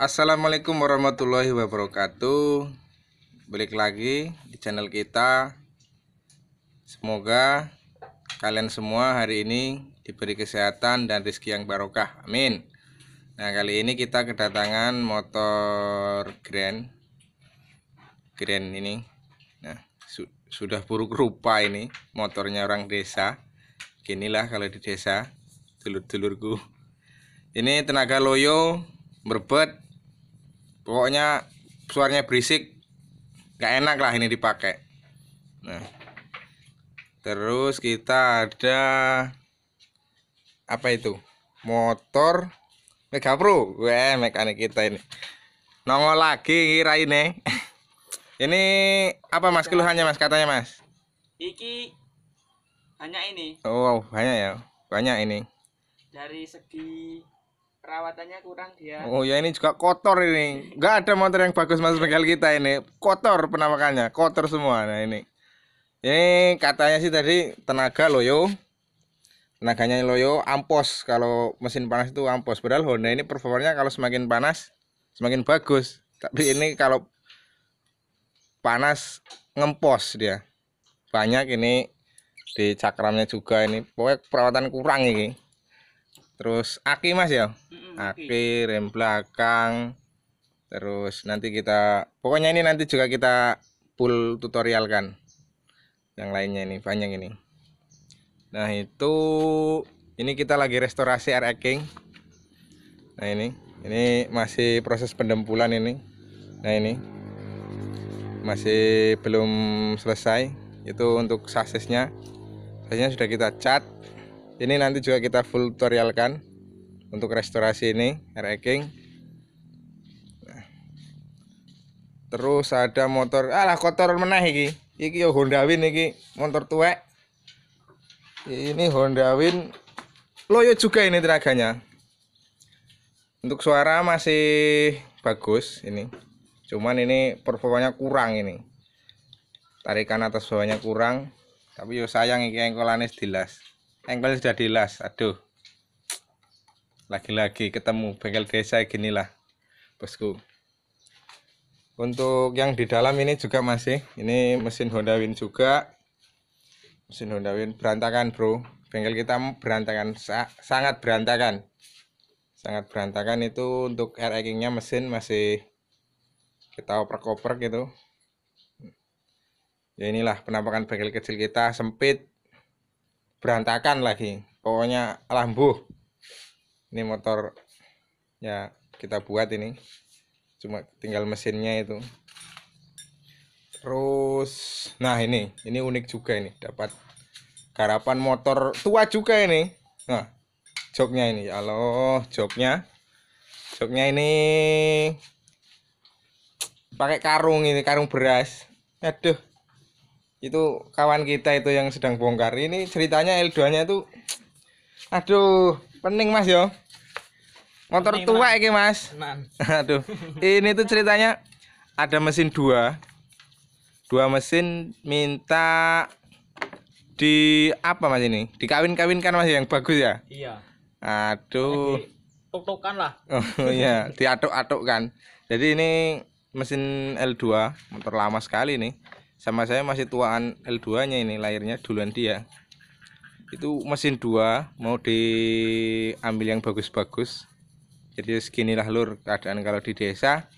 Assalamualaikum warahmatullahi wabarakatuh Balik lagi di channel kita Semoga kalian semua hari ini diberi kesehatan dan rezeki yang barokah Amin Nah kali ini kita kedatangan motor Grand Grand ini Nah su sudah buruk rupa ini motornya orang desa Beginilah kalau di desa Dulur-dulurku Ini tenaga loyo berbet pokoknya suaranya berisik gak enak lah ini dipakai nah terus kita ada apa itu motor Mega Pro weh mekanik kita ini nongol lagi kira ini ini apa mas keluhannya mas katanya mas iki hanya ini oh banyak ya banyak ini dari segi perawatannya kurang dia. Oh ya ini juga kotor ini. Gak ada motor yang bagus Mas bengkel kita ini. Kotor penampakannya, kotor semua. Nah ini. Ini katanya sih tadi tenaga loyo. Tenaganya loyo ampos kalau mesin panas itu ampos. Padahal Honda ini performanya kalau semakin panas semakin bagus. Tapi ini kalau panas ngempos dia. Banyak ini di cakramnya juga ini. Pokoknya perawatan kurang ini terus aki mas ya aki rem belakang terus nanti kita pokoknya ini nanti juga kita full tutorial kan yang lainnya ini banyak ini nah itu ini kita lagi restorasi air eking nah ini ini masih proses pendempulan ini nah ini masih belum selesai itu untuk sasisnya sasisnya sudah kita cat ini nanti juga kita full tutorialkan untuk restorasi ini racking terus ada motor alah kotor meneh iki iki yo Honda Win iki motor tua. ini Honda Win loyo juga ini tenaganya untuk suara masih bagus ini cuman ini performanya kurang ini tarikan atas bawahnya kurang tapi yo sayang iki engkolane dilas engkel sudah dilas aduh lagi-lagi ketemu bengkel desa ginilah bosku untuk yang di dalam ini juga masih ini mesin Honda Win juga mesin Honda Win berantakan bro bengkel kita berantakan sa sangat berantakan sangat berantakan itu untuk air nya mesin masih kita oprek-oprek gitu ya inilah penampakan bengkel kecil kita sempit berantakan lagi pokoknya lambuh ini motor ya kita buat ini cuma tinggal mesinnya itu terus nah ini ini unik juga ini dapat garapan motor tua juga ini nah joknya ini ya Allah joknya joknya ini pakai karung ini karung beras aduh itu kawan kita itu yang sedang bongkar ini ceritanya L2 nya itu aduh pening mas yo motor pening, tua ini mas aduh ini tuh ceritanya ada mesin dua dua mesin minta di apa mas ini dikawin-kawinkan mas yang bagus ya iya aduh tuk tokan lah oh iya diaduk atuk kan jadi ini mesin L2 motor lama sekali nih sama saya masih tuaan L2 nya ini lahirnya duluan dia itu mesin dua mau diambil yang bagus-bagus jadi seginilah lur keadaan kalau di desa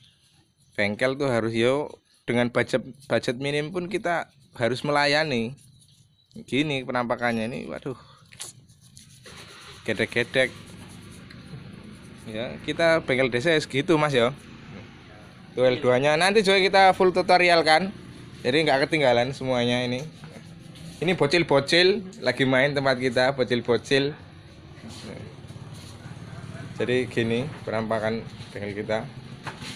bengkel tuh harus yo dengan budget budget minim pun kita harus melayani gini penampakannya ini waduh gedek-gedek ya kita bengkel desa ya segitu mas yo tuh L2 nya nanti juga kita full tutorial kan jadi nggak ketinggalan semuanya ini ini bocil-bocil lagi main tempat kita bocil-bocil jadi gini penampakan dengan kita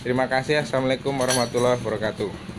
terima kasih assalamualaikum warahmatullahi wabarakatuh